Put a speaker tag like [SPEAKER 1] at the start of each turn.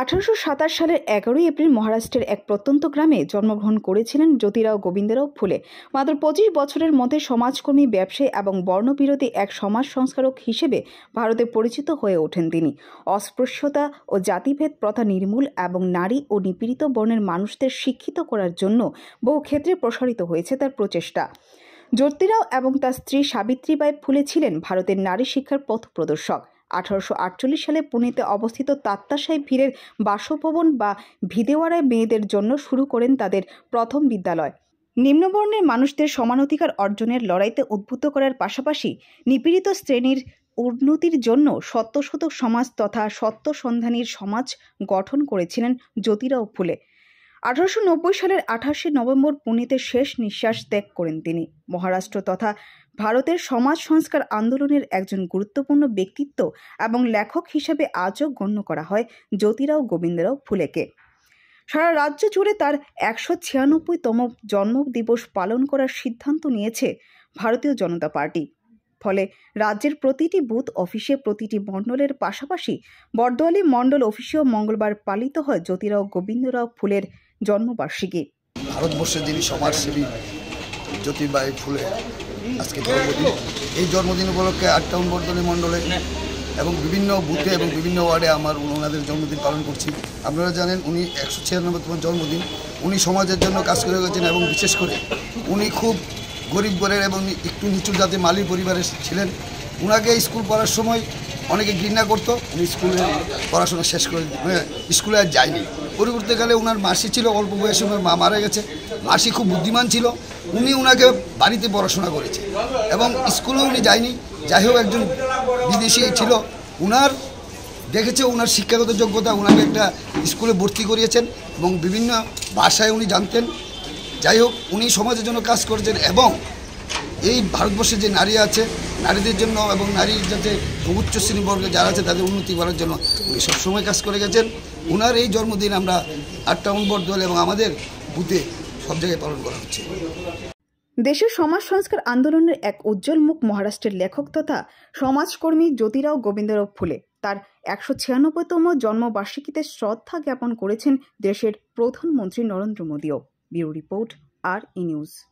[SPEAKER 1] আঠারোশো সাতাশ সালের এগারোই এপ্রিল মহারাষ্ট্রের এক প্রত্যন্ত গ্রামে জন্মগ্রহণ করেছিলেন জ্যোতিরাও গোবিন্দরাও ফুলে মাত্র পঁচিশ বছরের মধ্যে সমাজকর্মী ব্যবসায়ী এবং বর্ণবিরোধী এক সমাজ সংস্কারক হিসেবে ভারতে পরিচিত হয়ে ওঠেন তিনি অস্পৃশ্যতা ও জাতিভেদ প্রথা নির্মূল এবং নারী ও নিপীড়িত বর্ণের মানুষদের শিক্ষিত করার জন্য বহু ক্ষেত্রে প্রসারিত হয়েছে তার প্রচেষ্টা জ্যোতিরাও এবং তার স্ত্রী সাবিত্রীবাই ফুলে ছিলেন ভারতের নারী শিক্ষার পথ প্রদর্শক আঠারোশো সালে পুনেতে অবস্থিত তাত্তাসাই ভিড়ের বাসভবন বা ভিদেওয়ারায় মেয়েদের জন্য শুরু করেন তাদের প্রথম বিদ্যালয় নিম্নবর্ণের মানুষদের সমান অধিকার অর্জনের লড়াইতে উদ্বুদ্ধ করার পাশাপাশি নিপীড়িত শ্রেণীর উন্নতির জন্য সত্য শতক সমাজ তথা সত্য সন্ধানীর সমাজ গঠন করেছিলেন জ্যোতিরাও ফুলে আঠারোশো সালের আঠাশে নভেম্বর পুনেতে শেষ নিঃশ্বাস ত্যাগ করেন তিনি মহারাষ্ট্র তথা ভারতের সমাজ সংস্কার আন্দোলনের একজন গুরুত্বপূর্ণ ব্যক্তিত্ব এবং লেখক হিসেবে আজও গণ্য করা হয় জ্যোতিরাও গোবিন্দরাও ফুলেকে সারা রাজ্য জুড়ে তার একশো ছিয়ানব্বইতম জন্মদিবস পালন করার সিদ্ধান্ত নিয়েছে ভারতীয় জনতা পার্টি ফলে রাজ্যের প্রতিটি বুথ অফিসে প্রতিটি মণ্ডলের পাশাপাশি বর্দোয়ালি মণ্ডল অফিসেও মঙ্গলবার পালিত হয় জ্যোতিরাও গোবিন্দরাও ফুলের জন্মবার্ষিকী ভারতবর্ষের যিনি
[SPEAKER 2] সমাজসেবী জ্যোতিবাই ফুলে আজকে জন্মদিন এই জন্মদিন উপলক্ষে আট টাউন বর্ধনী মণ্ডলে এবং বিভিন্ন বুথে এবং বিভিন্ন ওয়ার্ডে আমার ওনাদের জন্মদিন পালন করছি আপনারা জানেন উনি একশো ছিয়ানব্বইতম জন্মদিন উনি সমাজের জন্য কাজ করে গেছেন এবং বিশেষ করে উনি খুব গরিব ঘরের এবং একটু নিচু জাতি মালির পরিবারের ছিলেন ওনাকে স্কুল পড়ার সময় অনেকে ঘৃণা করতো উনি স্কুলে পড়াশোনা শেষ করে মানে স্কুলে আর যায়নি পরিবর্তেকালে ওনার মাসি ছিল অল্প বয়সে ওনার মা মারা গেছে মাসি খুব বুদ্ধিমান ছিল উনি ওনাকে বাড়িতে পড়াশোনা করেছে এবং স্কুলেও উনি যায়নি যাই হোক একজন বিদেশি ছিল ওনার দেখেছে ওনার শিক্ষাগত যোগ্যতা ওনাকে একটা স্কুলে ভর্তি করিয়েছেন এবং বিভিন্ন ভাষায় উনি জানতেন যাই হোক উনি সমাজের জন্য কাজ করেছেন এবং এই ভারতবর্ষে যে নারী আছে নারীদের জন্য এবং নারীর যাতে উচ্চ শ্রেণীবর্গে যারা আছে তাদের উন্নতি করার জন্য উনি সবসময় কাজ করে গেছেন ওনার এই জন্মদিন আমরা আটটা অম্বর এবং আমাদের বুথে সব জায়গায় পালন করা
[SPEAKER 1] হচ্ছে দেশের সমাজ সংস্কার আন্দোলনের এক উজ্জ্বল মুখ মহারাষ্ট্রের লেখক তথা সমাজকর্মী জ্যোতিরাও গোবিন্দরাও ফুলে তার একশো ছিয়ানব্বইতম জন্মবার্ষিকীতে শ্রদ্ধা জ্ঞাপন করেছেন দেশের প্রধানমন্ত্রী নরেন্দ্র মোদীও ব্যুরো রিপোর্ট আর ই নিউজ